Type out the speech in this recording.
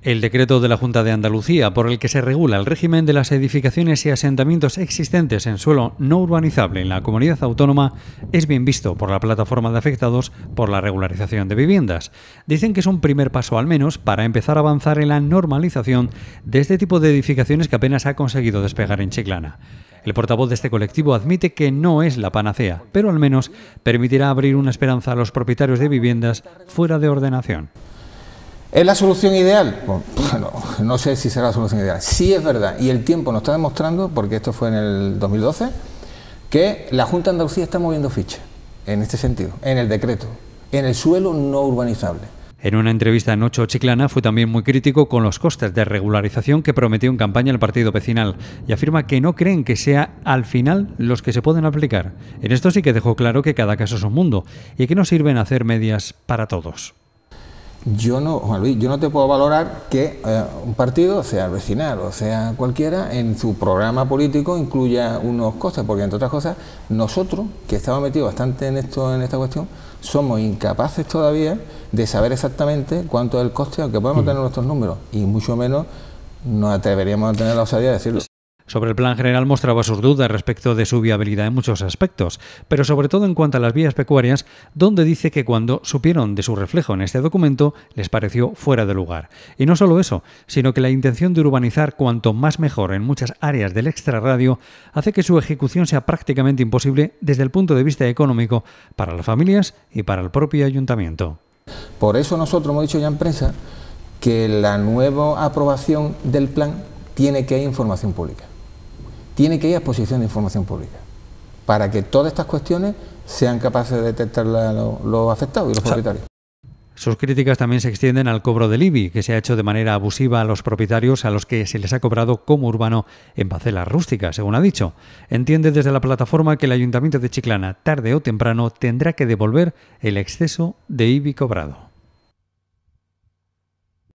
El decreto de la Junta de Andalucía por el que se regula el régimen de las edificaciones y asentamientos existentes en suelo no urbanizable en la comunidad autónoma es bien visto por la plataforma de afectados por la regularización de viviendas. Dicen que es un primer paso al menos para empezar a avanzar en la normalización de este tipo de edificaciones que apenas ha conseguido despegar en Chiclana. El portavoz de este colectivo admite que no es la panacea, pero al menos permitirá abrir una esperanza a los propietarios de viviendas fuera de ordenación. ¿Es la solución ideal? Pues, bueno, no sé si será la solución ideal. Sí es verdad, y el tiempo nos está demostrando, porque esto fue en el 2012, que la Junta de Andalucía está moviendo ficha en este sentido, en el decreto, en el suelo no urbanizable. En una entrevista en Ocho Chiclana fue también muy crítico con los costes de regularización que prometió en campaña el partido vecinal y afirma que no creen que sea al final los que se pueden aplicar. En esto sí que dejó claro que cada caso es un mundo y que no sirven hacer medias para todos yo no, Luis, yo no te puedo valorar que eh, un partido, sea vecinal o sea cualquiera, en su programa político incluya unos costes, porque entre otras cosas, nosotros, que estamos metidos bastante en esto, en esta cuestión, somos incapaces todavía de saber exactamente cuánto es el coste, aunque podemos mm. tener nuestros números, y mucho menos nos atreveríamos a tener la osadía de decirlo. Sobre el plan general mostraba sus dudas respecto de su viabilidad en muchos aspectos, pero sobre todo en cuanto a las vías pecuarias, donde dice que cuando supieron de su reflejo en este documento les pareció fuera de lugar. Y no solo eso, sino que la intención de urbanizar cuanto más mejor en muchas áreas del extrarradio hace que su ejecución sea prácticamente imposible desde el punto de vista económico para las familias y para el propio ayuntamiento. Por eso nosotros hemos dicho ya en prensa que la nueva aprobación del plan tiene que haber información pública tiene que ir a exposición de información pública para que todas estas cuestiones sean capaces de detectar los afectados y los propietarios. Sus críticas también se extienden al cobro del IBI, que se ha hecho de manera abusiva a los propietarios a los que se les ha cobrado como urbano en parcelas rústicas, según ha dicho. Entiende desde la plataforma que el Ayuntamiento de Chiclana, tarde o temprano, tendrá que devolver el exceso de IBI cobrado.